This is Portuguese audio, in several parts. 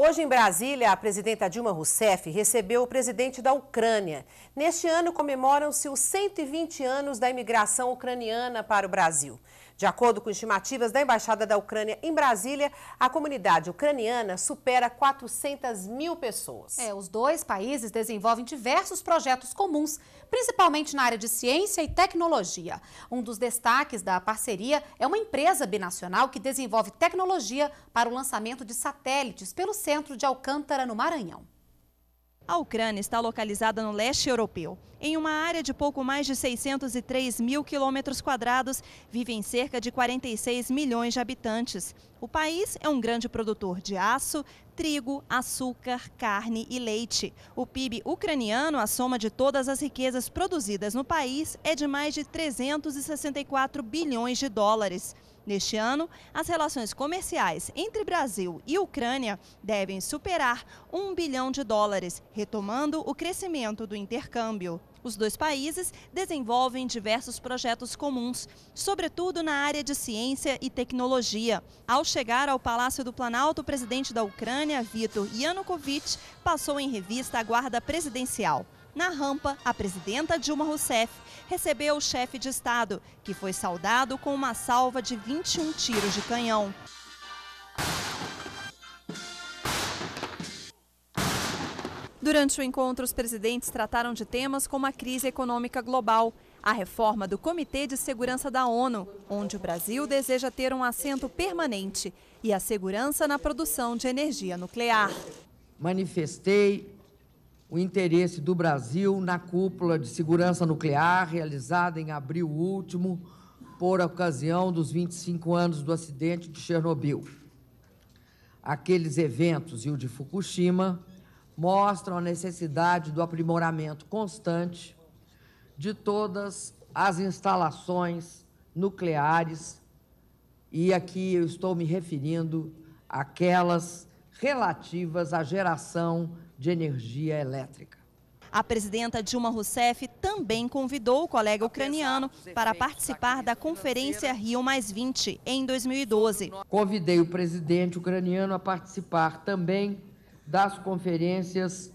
Hoje em Brasília, a presidenta Dilma Rousseff recebeu o presidente da Ucrânia. Neste ano comemoram-se os 120 anos da imigração ucraniana para o Brasil. De acordo com estimativas da Embaixada da Ucrânia em Brasília, a comunidade ucraniana supera 400 mil pessoas. É, os dois países desenvolvem diversos projetos comuns, principalmente na área de ciência e tecnologia. Um dos destaques da parceria é uma empresa binacional que desenvolve tecnologia para o lançamento de satélites pelo centro de Alcântara, no Maranhão. A Ucrânia está localizada no leste europeu. Em uma área de pouco mais de 603 mil quilômetros quadrados, vivem cerca de 46 milhões de habitantes. O país é um grande produtor de aço, trigo, açúcar, carne e leite. O PIB ucraniano, a soma de todas as riquezas produzidas no país, é de mais de 364 bilhões de dólares. Neste ano, as relações comerciais entre Brasil e Ucrânia devem superar um 1 bilhão de dólares, retomando o crescimento do intercâmbio. Os dois países desenvolvem diversos projetos comuns, sobretudo na área de ciência e tecnologia. Ao chegar ao Palácio do Planalto, o presidente da Ucrânia, Viktor Yanukovych, passou em revista a guarda presidencial. Na rampa, a presidenta Dilma Rousseff recebeu o chefe de Estado, que foi saudado com uma salva de 21 tiros de canhão. Durante o encontro, os presidentes trataram de temas como a crise econômica global, a reforma do Comitê de Segurança da ONU, onde o Brasil deseja ter um assento permanente, e a segurança na produção de energia nuclear. Manifestei o interesse do Brasil na cúpula de segurança nuclear realizada em abril último, por ocasião dos 25 anos do acidente de Chernobyl. Aqueles eventos e o de Fukushima mostram a necessidade do aprimoramento constante de todas as instalações nucleares, e aqui eu estou me referindo àquelas relativas à geração de energia elétrica. A presidenta Dilma Rousseff também convidou o colega ucraniano para participar da Conferência Rio em 2012. Convidei o presidente ucraniano a participar também das conferências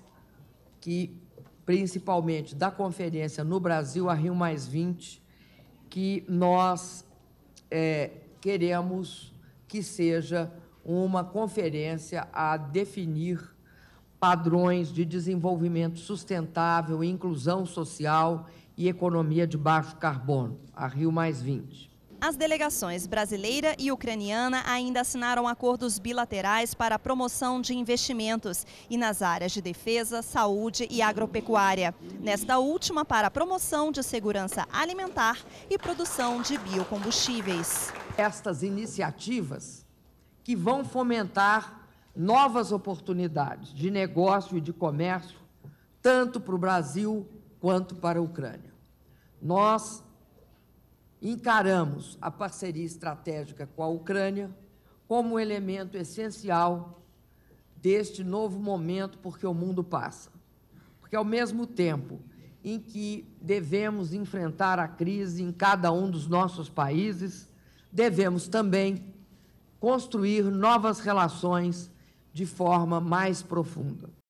que, principalmente da conferência no Brasil, a Rio Mais 20, que nós é, queremos que seja uma conferência a definir padrões de desenvolvimento sustentável, inclusão social e economia de baixo carbono, a Rio Mais 20. As delegações brasileira e ucraniana ainda assinaram acordos bilaterais para a promoção de investimentos e nas áreas de defesa, saúde e agropecuária. Nesta última, para a promoção de segurança alimentar e produção de biocombustíveis. Estas iniciativas que vão fomentar novas oportunidades de negócio e de comércio, tanto para o Brasil quanto para a Ucrânia. Nós encaramos a parceria estratégica com a Ucrânia como um elemento essencial deste novo momento porque o mundo passa. Porque ao mesmo tempo em que devemos enfrentar a crise em cada um dos nossos países, devemos também construir novas relações de forma mais profunda.